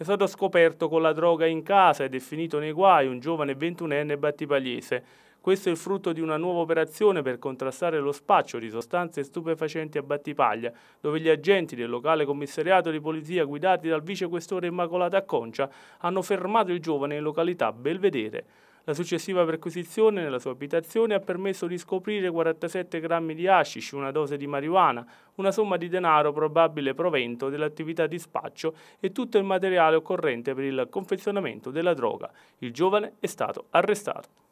è stato scoperto con la droga in casa ed è finito nei guai un giovane 21enne battipagliese. Questo è il frutto di una nuova operazione per contrastare lo spaccio di sostanze stupefacenti a Battipaglia, dove gli agenti del locale commissariato di polizia guidati dal vicequestore Immacolata Concia hanno fermato il giovane in località Belvedere. La successiva perquisizione nella sua abitazione ha permesso di scoprire 47 grammi di hashish, una dose di marijuana, una somma di denaro probabile provento dell'attività di spaccio e tutto il materiale occorrente per il confezionamento della droga. Il giovane è stato arrestato.